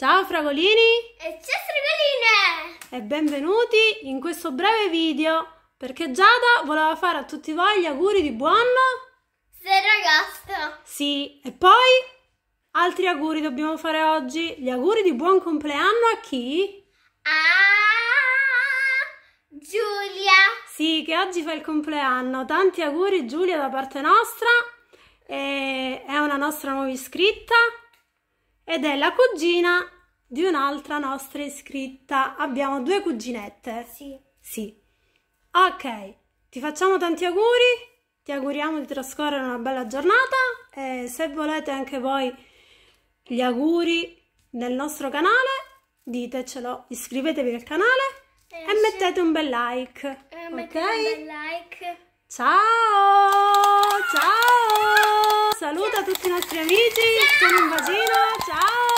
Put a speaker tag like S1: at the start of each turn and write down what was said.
S1: Ciao fragolini! E ciao fragoline! E benvenuti in questo breve video perché Giada voleva fare a tutti voi gli auguri di buon...
S2: Ferragosto!
S1: Sì, e poi altri auguri dobbiamo fare oggi. Gli auguri di buon compleanno a chi? A Giulia! Sì, che oggi fa il compleanno. Tanti auguri Giulia da parte nostra. E è una nostra nuova iscritta ed è la cugina di un'altra nostra iscritta. Abbiamo due cuginette. Sì. Sì. Ok, ti facciamo tanti auguri, ti auguriamo di trascorrere una bella giornata e se volete anche voi gli auguri nel nostro canale, ditecelo, iscrivetevi al canale e, e mettete un bel like. E mettete un bel
S2: like.
S1: Ciao! amici, con un vasino,
S2: ciao!